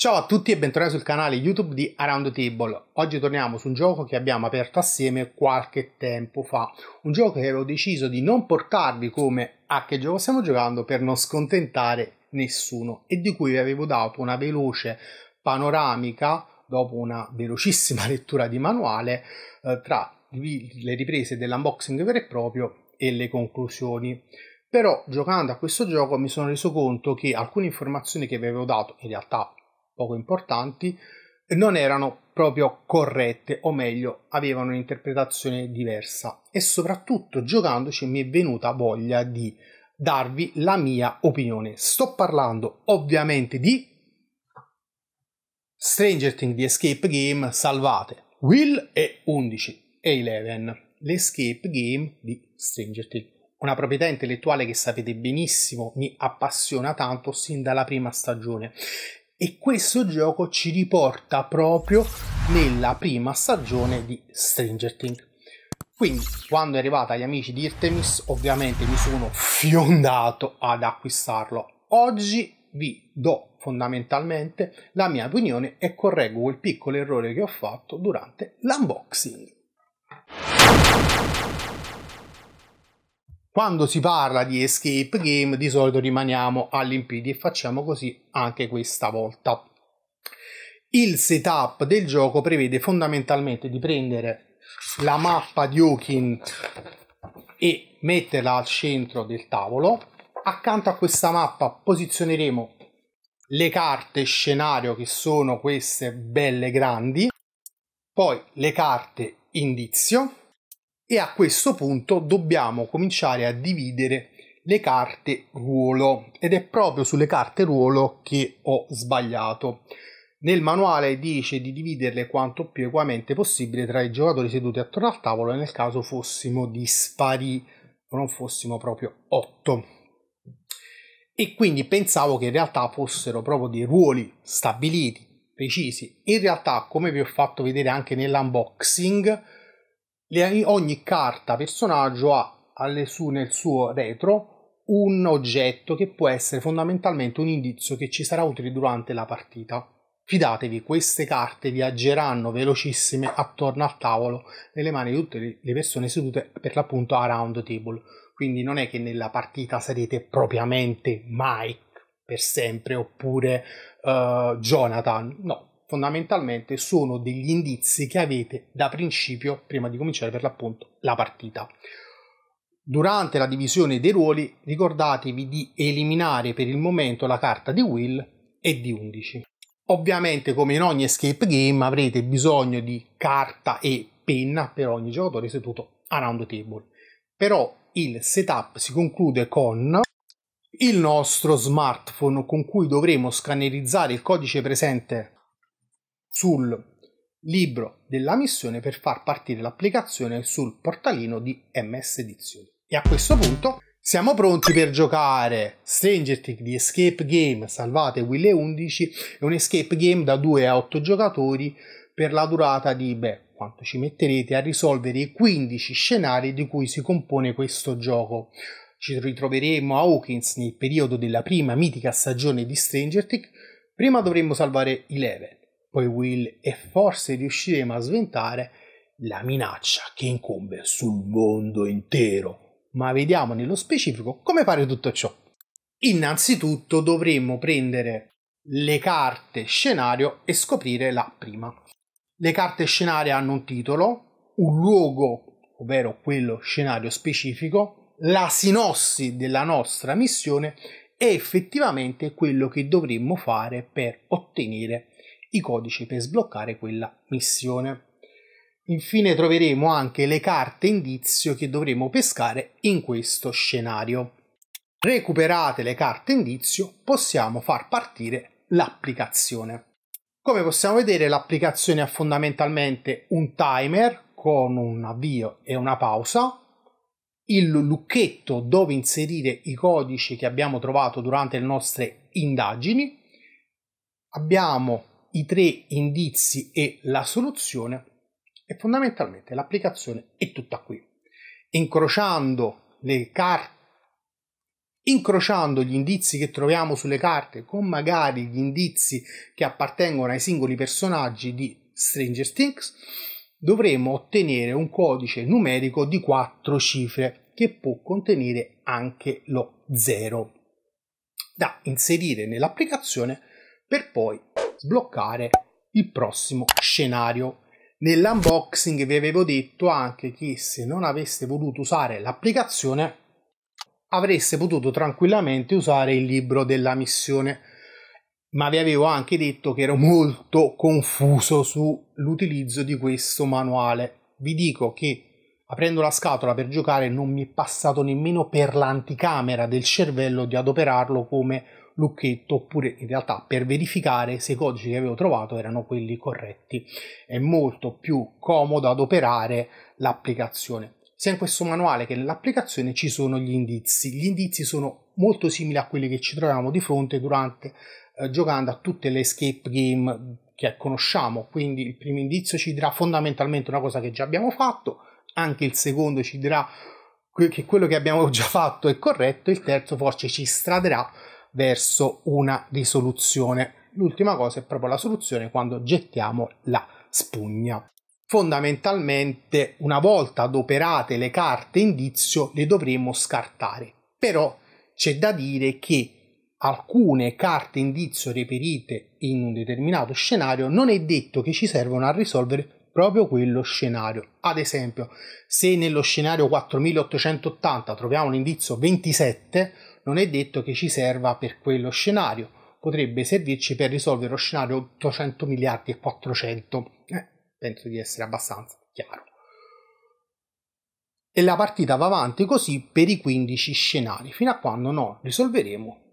Ciao a tutti e bentornati sul canale YouTube di Around the Table. Oggi torniamo su un gioco che abbiamo aperto assieme qualche tempo fa. Un gioco che avevo deciso di non portarvi come a che gioco stiamo giocando per non scontentare nessuno e di cui vi avevo dato una veloce panoramica dopo una velocissima lettura di manuale eh, tra le riprese dell'unboxing vero e proprio e le conclusioni però giocando a questo gioco mi sono reso conto che alcune informazioni che vi avevo dato in realtà poco importanti, non erano proprio corrette, o meglio, avevano un'interpretazione diversa. E soprattutto giocandoci mi è venuta voglia di darvi la mia opinione. Sto parlando ovviamente di Stranger Things di Escape Game salvate Will e 11 e 11 l'escape game di Stranger Things una proprietà intellettuale che sapete benissimo mi appassiona tanto sin dalla prima stagione e questo gioco ci riporta proprio nella prima stagione di Stranger Things. Quindi, quando è arrivata agli amici di Irtemis, ovviamente mi sono fiondato ad acquistarlo. Oggi vi do fondamentalmente la mia opinione e correggo quel piccolo errore che ho fatto durante l'unboxing. Quando si parla di escape game di solito rimaniamo all'impedi e facciamo così anche questa volta. Il setup del gioco prevede fondamentalmente di prendere la mappa di Okin e metterla al centro del tavolo. Accanto a questa mappa posizioneremo le carte scenario che sono queste belle grandi, poi le carte indizio, e a questo punto dobbiamo cominciare a dividere le carte ruolo ed è proprio sulle carte ruolo che ho sbagliato. Nel manuale dice di dividerle quanto più equamente possibile tra i giocatori seduti attorno al tavolo e nel caso fossimo dispari o non fossimo proprio 8. E quindi pensavo che in realtà fossero proprio dei ruoli stabiliti, precisi. In realtà, come vi ho fatto vedere anche nell'unboxing, le, ogni carta personaggio ha su, nel suo retro un oggetto che può essere fondamentalmente un indizio che ci sarà utile durante la partita. Fidatevi, queste carte viaggeranno velocissime attorno al tavolo nelle mani di tutte le persone sedute per l'appunto a round table. Quindi non è che nella partita sarete propriamente Mike per sempre oppure uh, Jonathan, no, fondamentalmente sono degli indizi che avete da principio prima di cominciare per l'appunto la partita. Durante la divisione dei ruoli ricordatevi di eliminare per il momento la carta di Will e di 11. Ovviamente come in ogni escape game avrete bisogno di carta e penna per ogni giocatore seduto a round table. Però il setup si conclude con il nostro smartphone con cui dovremo scannerizzare il codice presente sul libro della missione per far partire l'applicazione sul portalino di MS Edizioni. E a questo punto siamo pronti per giocare Stranger Things di Escape Game, salvate Will 11, è un escape game da 2 a 8 giocatori per la durata di, beh, quanto ci metterete a risolvere i 15 scenari di cui si compone questo gioco. Ci ritroveremo a Hawkins nel periodo della prima mitica stagione di Stranger Things, prima dovremmo salvare Eleven poi Will e forse riusciremo a sventare la minaccia che incombe sul mondo intero. Ma vediamo nello specifico come fare tutto ciò. Innanzitutto dovremmo prendere le carte scenario e scoprire la prima. Le carte scenario hanno un titolo, un luogo, ovvero quello scenario specifico, la sinossi della nostra missione e effettivamente quello che dovremmo fare per ottenere i codici per sbloccare quella missione. Infine troveremo anche le carte indizio che dovremo pescare in questo scenario. Recuperate le carte indizio, possiamo far partire l'applicazione. Come possiamo vedere l'applicazione ha fondamentalmente un timer con un avvio e una pausa, il lucchetto dove inserire i codici che abbiamo trovato durante le nostre indagini, abbiamo i tre indizi e la soluzione e fondamentalmente l'applicazione è tutta qui. Incrociando le carte incrociando gli indizi che troviamo sulle carte con magari gli indizi che appartengono ai singoli personaggi di Stranger Things, dovremo ottenere un codice numerico di quattro cifre che può contenere anche lo 0 da inserire nell'applicazione per poi sbloccare il prossimo scenario. Nell'unboxing vi avevo detto anche che se non aveste voluto usare l'applicazione avreste potuto tranquillamente usare il libro della missione ma vi avevo anche detto che ero molto confuso sull'utilizzo di questo manuale. Vi dico che aprendo la scatola per giocare non mi è passato nemmeno per l'anticamera del cervello di adoperarlo come lucchetto oppure in realtà per verificare se i codici che avevo trovato erano quelli corretti. È molto più comodo ad operare l'applicazione. Sia in questo manuale che nell'applicazione ci sono gli indizi. Gli indizi sono molto simili a quelli che ci troviamo di fronte durante eh, giocando a tutte le escape game che conosciamo. Quindi il primo indizio ci dirà fondamentalmente una cosa che già abbiamo fatto, anche il secondo ci dirà che quello che abbiamo già fatto è corretto, il terzo forse ci straderà verso una risoluzione. L'ultima cosa è proprio la soluzione quando gettiamo la spugna. Fondamentalmente, una volta adoperate le carte indizio, le dovremo scartare. Però c'è da dire che alcune carte indizio reperite in un determinato scenario non è detto che ci servono a risolvere proprio quello scenario. Ad esempio, se nello scenario 4880 troviamo l'indizio 27, non è detto che ci serva per quello scenario, potrebbe servirci per risolvere lo scenario 800 miliardi e 400. Eh, penso di essere abbastanza chiaro. E la partita va avanti così per i 15 scenari, fino a quando non risolveremo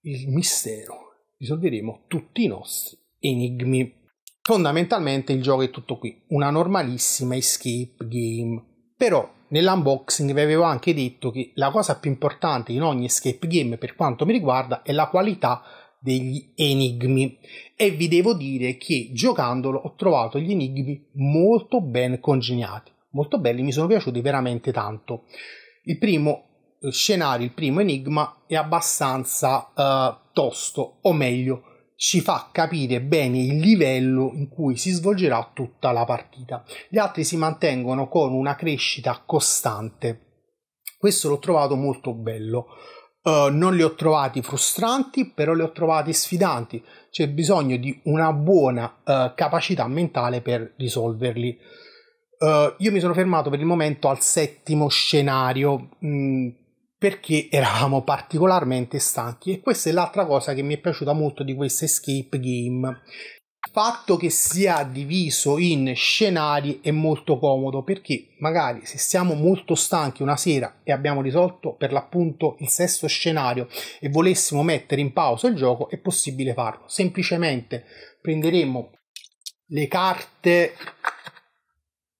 il mistero, risolveremo tutti i nostri enigmi. Fondamentalmente il gioco è tutto qui, una normalissima escape game. Però Nell'unboxing vi avevo anche detto che la cosa più importante in ogni escape game per quanto mi riguarda è la qualità degli enigmi e vi devo dire che giocandolo ho trovato gli enigmi molto ben congegnati, molto belli, mi sono piaciuti veramente tanto. Il primo eh, scenario, il primo enigma è abbastanza uh, tosto, o meglio, ci fa capire bene il livello in cui si svolgerà tutta la partita. Gli altri si mantengono con una crescita costante. Questo l'ho trovato molto bello. Uh, non li ho trovati frustranti, però li ho trovati sfidanti. C'è bisogno di una buona uh, capacità mentale per risolverli. Uh, io mi sono fermato per il momento al settimo scenario. Mm, perché eravamo particolarmente stanchi e questa è l'altra cosa che mi è piaciuta molto di questo escape game. Il fatto che sia diviso in scenari è molto comodo perché magari se siamo molto stanchi una sera e abbiamo risolto per l'appunto il sesto scenario e volessimo mettere in pausa il gioco è possibile farlo. Semplicemente prenderemo le carte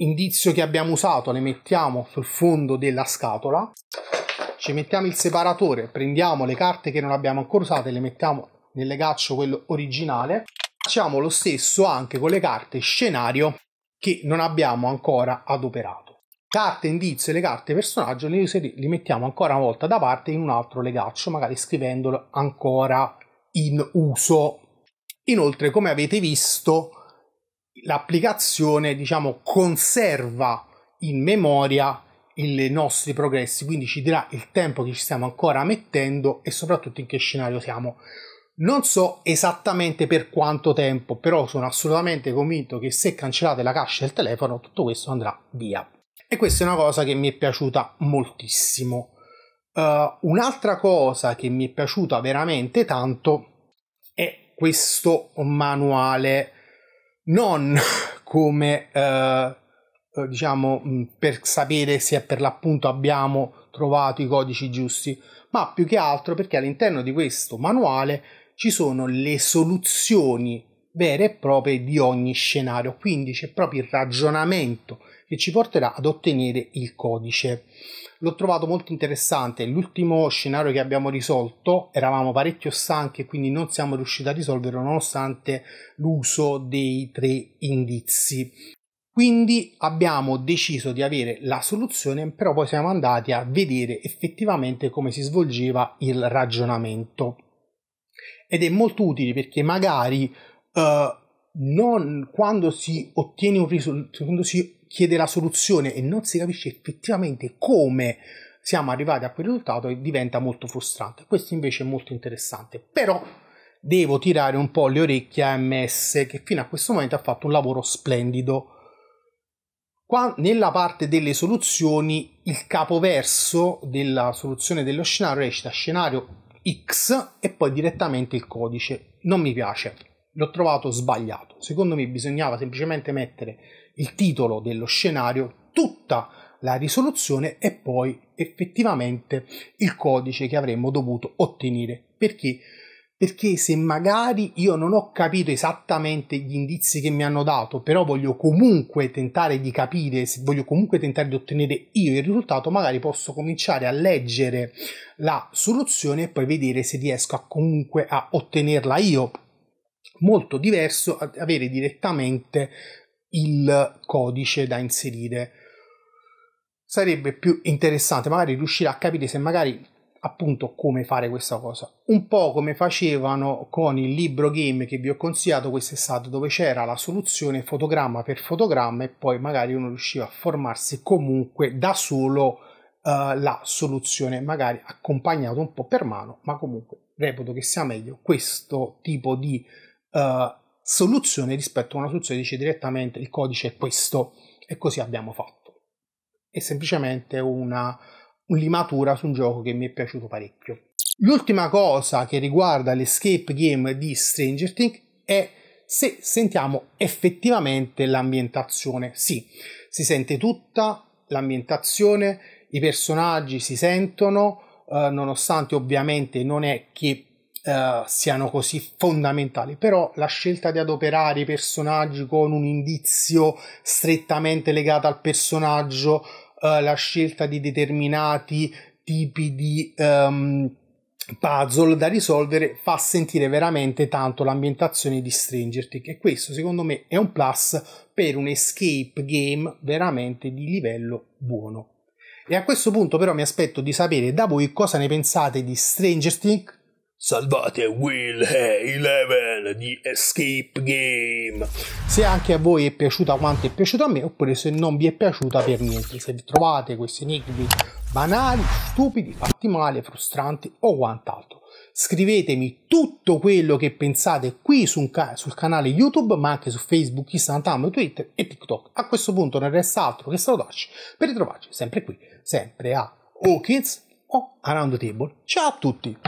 indizio che abbiamo usato, le mettiamo sul fondo della scatola ci mettiamo il separatore, prendiamo le carte che non abbiamo ancora usate le mettiamo nel legaccio quello originale. Facciamo lo stesso anche con le carte scenario che non abbiamo ancora adoperato. Carte indizio e le carte personaggio le li mettiamo ancora una volta da parte in un altro legaccio, magari scrivendolo ancora in uso. Inoltre, come avete visto, l'applicazione diciamo conserva in memoria i nostri progressi, quindi ci dirà il tempo che ci stiamo ancora mettendo e soprattutto in che scenario siamo. Non so esattamente per quanto tempo, però sono assolutamente convinto che se cancellate la cache del telefono tutto questo andrà via. E questa è una cosa che mi è piaciuta moltissimo. Uh, un'altra cosa che mi è piaciuta veramente tanto è questo manuale non come uh, eh, diciamo, mm, per sapere se per l'appunto abbiamo trovato i codici giusti, ma più che altro perché all'interno di questo manuale ci sono le soluzioni vere e proprie di ogni scenario, quindi c'è proprio il ragionamento che ci porterà ad ottenere il codice. L'ho trovato molto interessante, l'ultimo scenario che abbiamo risolto, eravamo parecchio stanchi e quindi non siamo riusciti a risolverlo nonostante l'uso dei tre indizi. Quindi abbiamo deciso di avere la soluzione, però poi siamo andati a vedere effettivamente come si svolgeva il ragionamento. Ed è molto utile perché magari eh, non, quando si ottiene un risultato, quando si chiede la soluzione e non si capisce effettivamente come siamo arrivati a quel risultato diventa molto frustrante. Questo invece è molto interessante, però devo tirare un po' le orecchie a MS che fino a questo momento ha fatto un lavoro splendido. Qua, nella parte delle soluzioni, il capoverso della soluzione dello scenario recita scenario X e poi direttamente il codice. Non mi piace, l'ho trovato sbagliato. Secondo me bisognava semplicemente mettere il titolo dello scenario, tutta la risoluzione e poi effettivamente il codice che avremmo dovuto ottenere perché perché se magari io non ho capito esattamente gli indizi che mi hanno dato, però voglio comunque tentare di capire, voglio comunque tentare di ottenere io il risultato, magari posso cominciare a leggere la soluzione e poi vedere se riesco a comunque a ottenerla io. Molto diverso avere direttamente il codice da inserire sarebbe più interessante magari riuscire a capire se magari appunto come fare questa cosa. Un po' come facevano con il libro game che vi ho consigliato quest'estate, dove c'era la soluzione fotogramma per fotogramma e poi magari uno riusciva a formarsi comunque da solo uh, la soluzione, magari accompagnato un po' per mano, ma comunque reputo che sia meglio questo tipo di uh, soluzione rispetto a una soluzione che dice direttamente il codice è questo e così abbiamo fatto. È semplicemente una limatura su un gioco che mi è piaciuto parecchio. L'ultima cosa che riguarda l'escape game di Stranger Things è se sentiamo effettivamente l'ambientazione. Sì, si sente tutta l'ambientazione, i personaggi si sentono, eh, nonostante ovviamente non è che eh, siano così fondamentali, però la scelta di adoperare i personaggi con un indizio strettamente legato al personaggio eh, la scelta di determinati tipi di um, puzzle da risolvere fa sentire veramente tanto l'ambientazione di Stranger Things e questo secondo me è un plus per un escape game veramente di livello buono. E a questo punto però mi aspetto di sapere da voi cosa ne pensate di Stranger Things Salvate Will e Eleven di Escape Game. Se anche a voi è piaciuta quanto è piaciuta a me, oppure se non vi è piaciuta per niente, se vi trovate questi enigmi banali, stupidi, fatti male, frustranti o quant'altro. Scrivetemi tutto quello che pensate qui sul, can- sul canale YouTube, ma anche su Facebook, Instagram, Twitter e TikTok. A questo punto non resta altro che salutarci per ritrovarci sempre qui, sempre a Hawkins o a the Table. Ciao a tutti!